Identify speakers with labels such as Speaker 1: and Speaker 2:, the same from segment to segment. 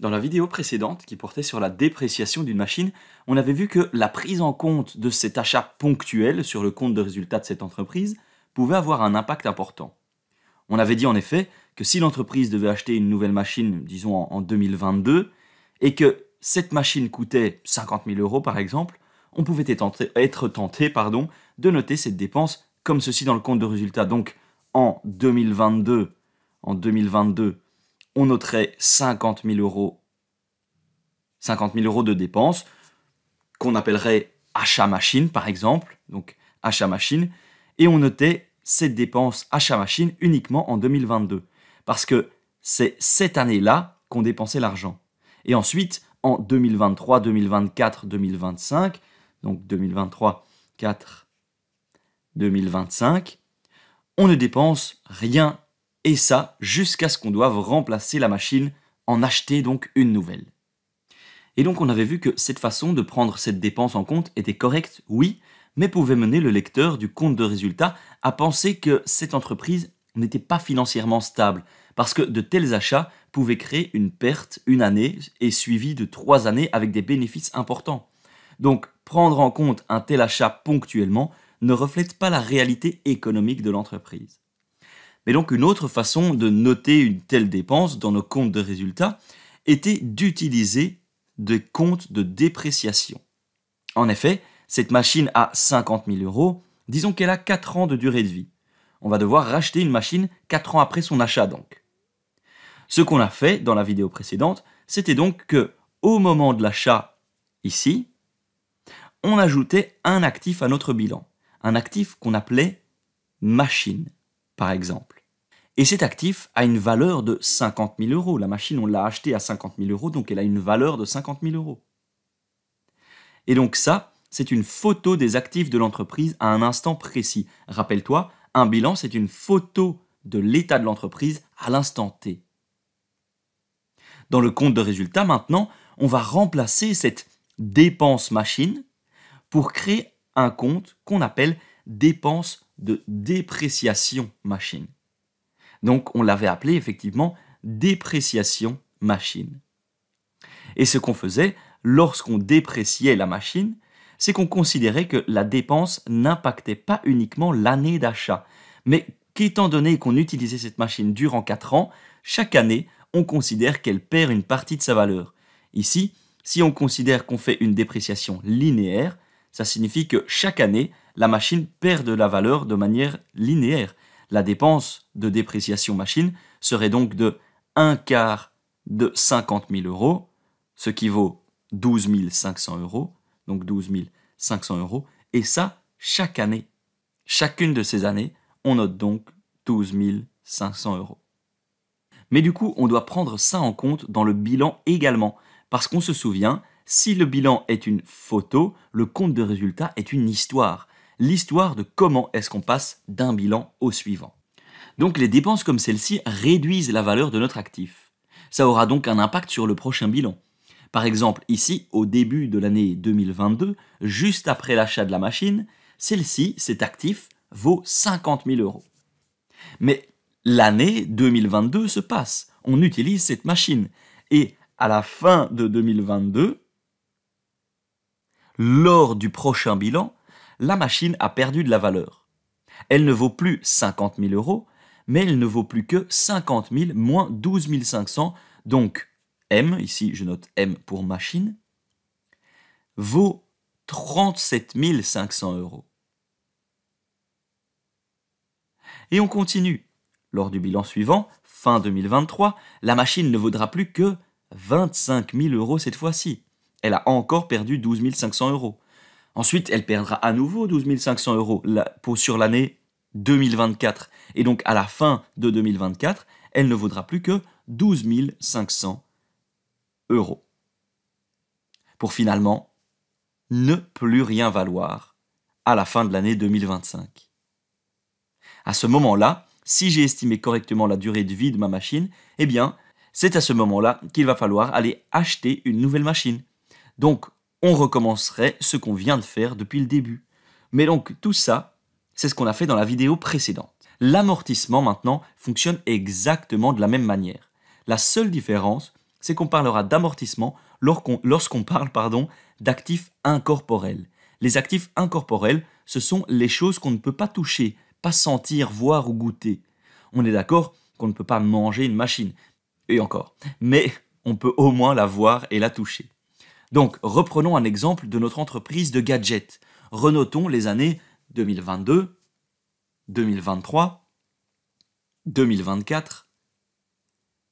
Speaker 1: Dans la vidéo précédente, qui portait sur la dépréciation d'une machine, on avait vu que la prise en compte de cet achat ponctuel sur le compte de résultat de cette entreprise pouvait avoir un impact important. On avait dit en effet que si l'entreprise devait acheter une nouvelle machine, disons en 2022, et que cette machine coûtait 50 000 euros par exemple, on pouvait être tenté, pardon, de noter cette dépense comme ceci dans le compte de résultat. Donc en 2022, en 2022, on noterait 50 000 euros, de dépenses qu'on appellerait achat machine par exemple, donc achat machine, et on notait cette dépense achat machine uniquement en 2022, parce que c'est cette année-là qu'on dépensait l'argent. Et ensuite, en 2023, 2024, 2025, donc 2023, 4, 2025, on ne dépense rien et ça jusqu'à ce qu'on doive remplacer la machine, en acheter donc une nouvelle. Et donc on avait vu que cette façon de prendre cette dépense en compte était correcte, oui, mais pouvait mener le lecteur du compte de résultat à penser que cette entreprise n'était pas financièrement stable, parce que de tels achats pouvaient créer une perte une année et suivie de trois années avec des bénéfices importants. Donc prendre en compte un tel achat ponctuellement ne reflète pas la réalité économique de l'entreprise. Mais donc une autre façon de noter une telle dépense dans nos comptes de résultats était d'utiliser des comptes de dépréciation. En effet, cette machine à 50 000 euros, disons qu'elle a 4 ans de durée de vie. On va devoir racheter une machine 4 ans après son achat donc. Ce qu'on a fait dans la vidéo précédente, c'était donc que au moment de l'achat ici, on ajoutait un actif à notre bilan, un actif qu'on appelait machine par exemple. Et cet actif a une valeur de 50 000 euros. La machine, on l'a achetée à 50 000 euros, donc elle a une valeur de 50 000 euros. Et donc ça, c'est une photo des actifs de l'entreprise à un instant précis. Rappelle-toi, un bilan, c'est une photo de l'état de l'entreprise à l'instant T. Dans le compte de résultat, maintenant, on va remplacer cette dépense machine pour créer un compte qu'on appelle dépense de dépréciation machine. Donc on l'avait appelé effectivement dépréciation machine. Et ce qu'on faisait lorsqu'on dépréciait la machine, c'est qu'on considérait que la dépense n'impactait pas uniquement l'année d'achat, mais qu'étant donné qu'on utilisait cette machine durant 4 ans, chaque année, on considère qu'elle perd une partie de sa valeur. Ici, si on considère qu'on fait une dépréciation linéaire, ça signifie que chaque année, la machine perd de la valeur de manière linéaire. La dépense de dépréciation machine serait donc de un quart de 50 000 euros, ce qui vaut 12 500 euros, donc 12 500 euros, et ça chaque année. Chacune de ces années, on note donc 12 500 euros. Mais du coup, on doit prendre ça en compte dans le bilan également, parce qu'on se souvient, si le bilan est une photo, le compte de résultat est une histoire l'histoire de comment est-ce qu'on passe d'un bilan au suivant. Donc les dépenses comme celle-ci réduisent la valeur de notre actif. Ça aura donc un impact sur le prochain bilan. Par exemple, ici, au début de l'année 2022, juste après l'achat de la machine, celle-ci, cet actif, vaut 50 000 euros. Mais l'année 2022 se passe, on utilise cette machine, et à la fin de 2022, lors du prochain bilan, la machine a perdu de la valeur. Elle ne vaut plus 50 000 euros, mais elle ne vaut plus que 50 000 moins 12 500, donc M, ici je note M pour machine, vaut 37 500 euros. Et on continue. Lors du bilan suivant, fin 2023, la machine ne vaudra plus que 25 000 euros cette fois-ci. Elle a encore perdu 12 500 euros. Ensuite, elle perdra à nouveau 12 500 euros sur l'année 2024. Et donc, à la fin de 2024, elle ne vaudra plus que 12 500 euros. Pour finalement ne plus rien valoir à la fin de l'année 2025. À ce moment-là, si j'ai estimé correctement la durée de vie de ma machine, eh bien, c'est à ce moment-là qu'il va falloir aller acheter une nouvelle machine. Donc, on recommencerait ce qu'on vient de faire depuis le début. Mais donc tout ça, c'est ce qu'on a fait dans la vidéo précédente. L'amortissement maintenant fonctionne exactement de la même manière. La seule différence, c'est qu'on parlera d'amortissement lorsqu'on parle d'actifs incorporels. Les actifs incorporels, ce sont les choses qu'on ne peut pas toucher, pas sentir, voir ou goûter. On est d'accord qu'on ne peut pas manger une machine, et encore, mais on peut au moins la voir et la toucher. Donc, reprenons un exemple de notre entreprise de gadgets. Renotons les années 2022, 2023, 2024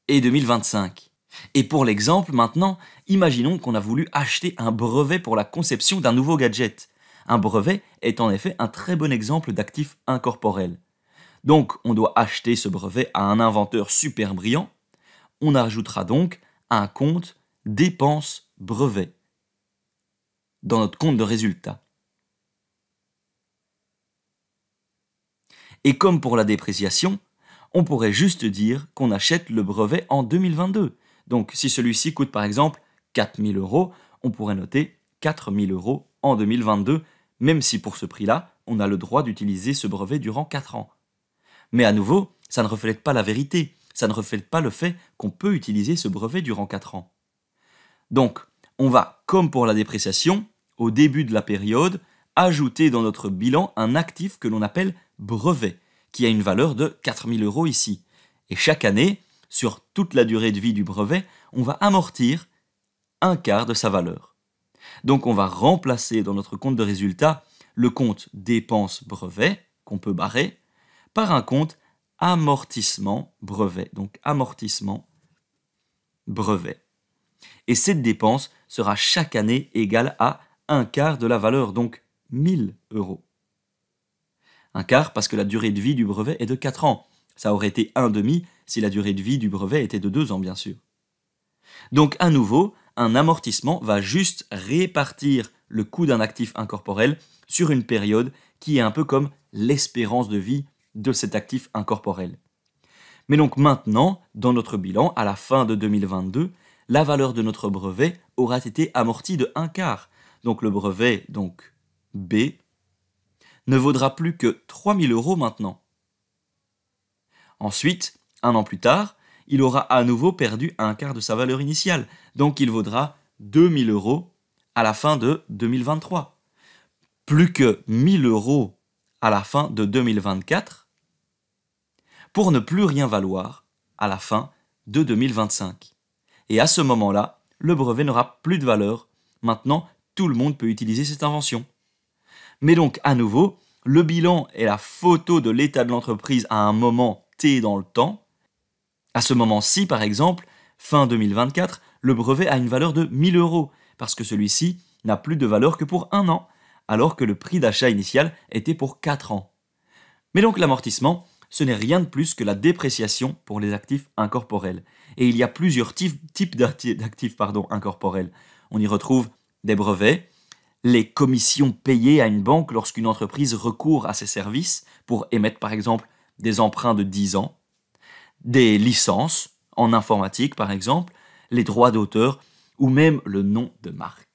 Speaker 1: et 2025. Et pour l'exemple, maintenant, imaginons qu'on a voulu acheter un brevet pour la conception d'un nouveau gadget. Un brevet est en effet un très bon exemple d'actif incorporel. Donc, on doit acheter ce brevet à un inventeur super brillant. On ajoutera donc un compte dépenses brevet dans notre compte de résultat. Et comme pour la dépréciation, on pourrait juste dire qu'on achète le brevet en 2022. Donc si celui-ci coûte par exemple 4000 euros, on pourrait noter 4000 euros en 2022, même si pour ce prix-là, on a le droit d'utiliser ce brevet durant 4 ans. Mais à nouveau, ça ne reflète pas la vérité, ça ne reflète pas le fait qu'on peut utiliser ce brevet durant 4 ans. Donc, on va, comme pour la dépréciation, au début de la période, ajouter dans notre bilan un actif que l'on appelle brevet, qui a une valeur de 4000 euros ici. Et chaque année, sur toute la durée de vie du brevet, on va amortir un quart de sa valeur. Donc on va remplacer dans notre compte de résultat le compte dépenses brevet, qu'on peut barrer, par un compte amortissement brevet. Donc amortissement brevet. Et cette dépense sera chaque année égale à un quart de la valeur, donc 1000 euros. Un quart parce que la durée de vie du brevet est de 4 ans. Ça aurait été un demi si la durée de vie du brevet était de 2 ans, bien sûr. Donc à nouveau, un amortissement va juste répartir le coût d'un actif incorporel sur une période qui est un peu comme l'espérance de vie de cet actif incorporel. Mais donc maintenant, dans notre bilan, à la fin de 2022, la valeur de notre brevet aura été amortie de un quart. Donc le brevet, donc B, ne vaudra plus que 3000 euros maintenant. Ensuite, un an plus tard, il aura à nouveau perdu un quart de sa valeur initiale, donc il vaudra 2000 euros à la fin de 2023. Plus que 1000 euros à la fin de 2024 pour ne plus rien valoir à la fin de 2025 et à ce moment-là, le brevet n'aura plus de valeur. Maintenant, tout le monde peut utiliser cette invention. Mais donc, à nouveau, le bilan est la photo de l'état de l'entreprise à un moment T dans le temps. À ce moment-ci, par exemple, fin 2024, le brevet a une valeur de 1000 euros, parce que celui-ci n'a plus de valeur que pour un an, alors que le prix d'achat initial était pour 4 ans. Mais donc l'amortissement, ce n'est rien de plus que la dépréciation pour les actifs incorporels. Et il y a plusieurs types d'actifs incorporels. On y retrouve des brevets, les commissions payées à une banque lorsqu'une entreprise recourt à ses services pour émettre par exemple des emprunts de 10 ans, des licences en informatique par exemple, les droits d'auteur ou même le nom de marque.